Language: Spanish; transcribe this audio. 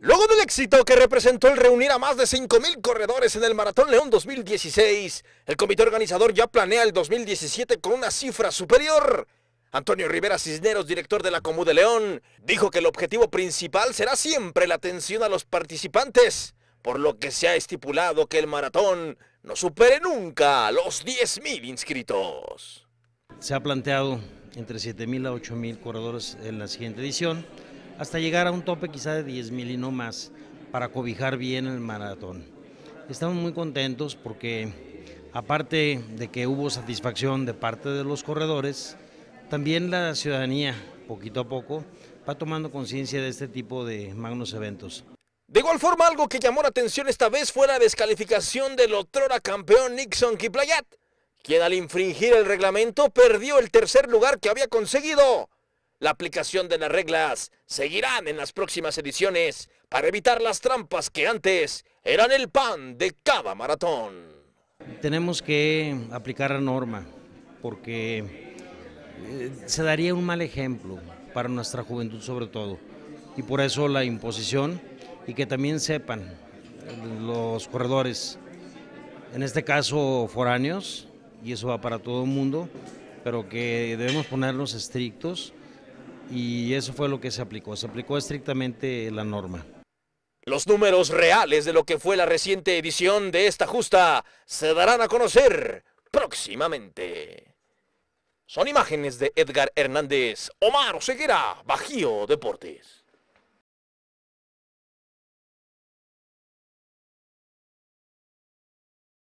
Luego del éxito que representó el reunir a más de 5.000 corredores en el Maratón León 2016, el comité organizador ya planea el 2017 con una cifra superior. Antonio Rivera Cisneros, director de la Comú de León, dijo que el objetivo principal será siempre la atención a los participantes, por lo que se ha estipulado que el maratón no supere nunca a los 10.000 inscritos. Se ha planteado entre 7.000 a 8.000 corredores en la siguiente edición hasta llegar a un tope quizá de 10 mil y no más para cobijar bien el maratón. Estamos muy contentos porque aparte de que hubo satisfacción de parte de los corredores, también la ciudadanía, poquito a poco, va tomando conciencia de este tipo de magnos eventos. De igual forma, algo que llamó la atención esta vez fue la descalificación del otrora campeón Nixon Kiplayat, quien al infringir el reglamento perdió el tercer lugar que había conseguido la aplicación de las reglas seguirán en las próximas ediciones para evitar las trampas que antes eran el pan de cada maratón. Tenemos que aplicar la norma porque eh, se daría un mal ejemplo para nuestra juventud sobre todo y por eso la imposición y que también sepan los corredores, en este caso foráneos, y eso va para todo el mundo, pero que debemos ponernos estrictos y eso fue lo que se aplicó, se aplicó estrictamente la norma. Los números reales de lo que fue la reciente edición de esta justa se darán a conocer próximamente. Son imágenes de Edgar Hernández, Omar Oseguera, Bajío Deportes.